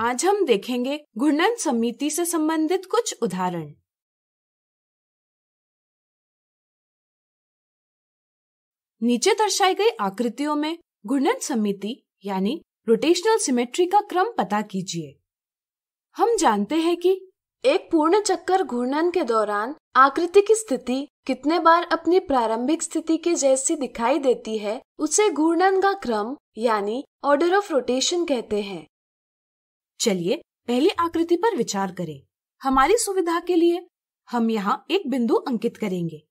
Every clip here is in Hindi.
आज हम देखेंगे घूर्णन समिति से संबंधित कुछ उदाहरण नीचे दर्शाई गई आकृतियों में घूर्णन समिति यानी रोटेशनल सिमेट्री का क्रम पता कीजिए हम जानते हैं कि एक पूर्ण चक्कर घूर्णन के दौरान आकृति की स्थिति कितने बार अपनी प्रारंभिक स्थिति के जैसी दिखाई देती है उसे घूर्णन का क्रम यानी ऑर्डर ऑफ रोटेशन कहते हैं चलिए पहले आकृति पर विचार करें हमारी सुविधा के लिए हम यहाँ एक बिंदु अंकित करेंगे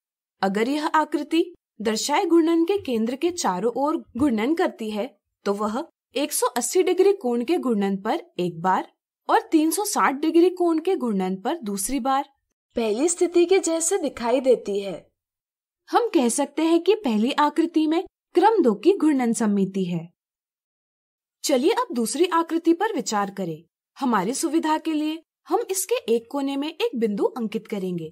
अगर यह आकृति दर्शाए घूर्णन के केंद्र के चारों ओर घूर्णन करती है तो वह 180 डिग्री कोण के घूर्णन पर एक बार और 360 डिग्री कोण के घूर्णन पर दूसरी बार पहली स्थिति के जैसे दिखाई देती है हम कह सकते हैं कि पहली आकृति में क्रम दो की घूर्णन सम्मिति है चलिए अब दूसरी आकृति पर विचार करें हमारी सुविधा के लिए हम इसके एक कोने में एक बिंदु अंकित करेंगे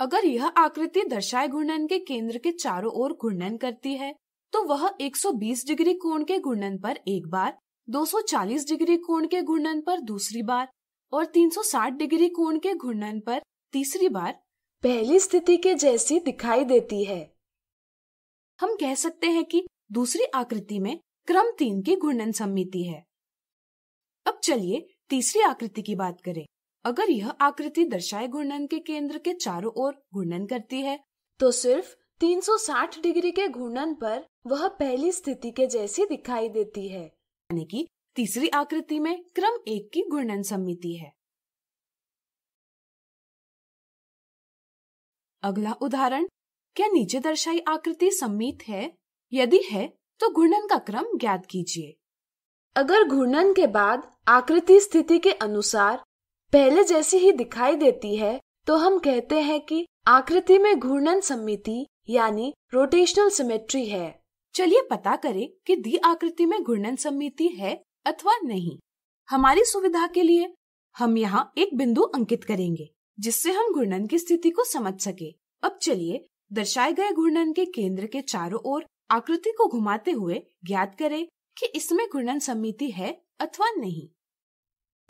अगर यह आकृति दर्शाए घूर्णन के केंद्र के चारों ओर घूर्णन करती है तो वह 120 डिग्री कोण के घूर्णन पर एक बार 240 डिग्री कोण के घूर्णन पर दूसरी बार और 360 डिग्री कोण के घूर्णन पर तीसरी बार पहली स्थिति के जैसी दिखाई देती है हम कह सकते हैं कि दूसरी आकृति में क्रम तीन की घूर्णन सम्मिति है अब चलिए तीसरी आकृति की बात करें अगर यह आकृति दर्शाए घूर्णन के केंद्र के चारों ओर घूर्णन करती है तो सिर्फ 360 डिग्री के घूर्णन पर वह पहली स्थिति के जैसी दिखाई देती है यानी कि तीसरी आकृति में क्रम एक की घूर्णन सम्मिति है अगला उदाहरण क्या नीचे दर्शाई आकृति सम्मित है यदि है तो घूर्णन का क्रम ज्ञात कीजिए अगर घूर्णन के बाद आकृति स्थिति के अनुसार पहले जैसी ही दिखाई देती है तो हम कहते हैं कि आकृति में घूर्णन सम्मिति यानी रोटेशनल सिमेट्री है चलिए पता करें कि दी आकृति में घूर्णन सम्मिति है अथवा नहीं हमारी सुविधा के लिए हम यहाँ एक बिंदु अंकित करेंगे जिससे हम घूर्णन की स्थिति को समझ सके अब चलिए दर्शाए गए घूर्णन के केंद्र के चारों ओर आकृति को घुमाते हुए ज्ञात करें कि इसमें घूर्णन सम्मिति है अथवा नहीं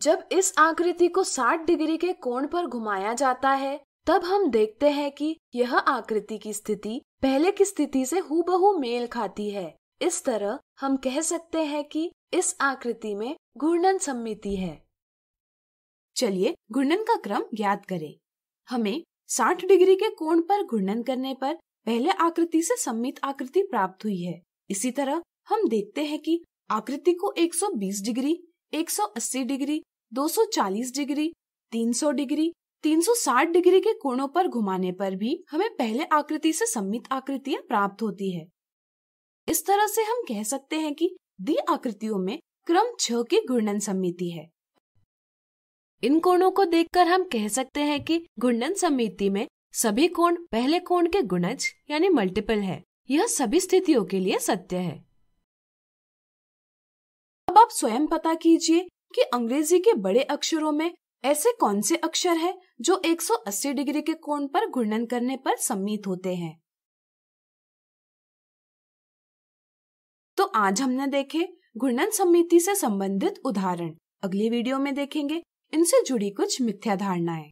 जब इस आकृति को 60 डिग्री के कोण पर घुमाया जाता है तब हम देखते हैं कि यह आकृति की स्थिति पहले की स्थिति से हूबहू मेल खाती है इस तरह हम कह सकते हैं कि इस आकृति में घूर्णन सम्मिति है चलिए घूर्णन का क्रम ज्ञात करें हमें 60 डिग्री के कोण पर घूर्णन करने पर पहले आकृति से सम्मित आकृति प्राप्त हुई है इसी तरह हम देखते हैं कि आकृति को 120 degree 180 degree 240 degree 300 degree 360 degree के कोणों पर घुमाने पर भी हमें पहले आकृति से सम्मित आकृतियां प्राप्त होती है इस तरह से हम कह सकते हैं कि दी आकृतियों में क्रम छ की घूर्णन समिति है इन कोणों को देखकर हम कह सकते हैं कि घूर्णन समिति में सभी कोण पहले कोण के गुणज यानी मल्टीपल है यह सभी स्थितियों के लिए सत्य है अब आप स्वयं पता कीजिए कि अंग्रेजी के बड़े अक्षरों में ऐसे कौन से अक्षर हैं जो 180 डिग्री के कोण पर घूर्णन करने पर सम्मित होते हैं तो आज हमने देखे घूर्णन समिति से संबंधित उदाहरण अगली वीडियो में देखेंगे इनसे जुड़ी कुछ मिथ्या धारणाएं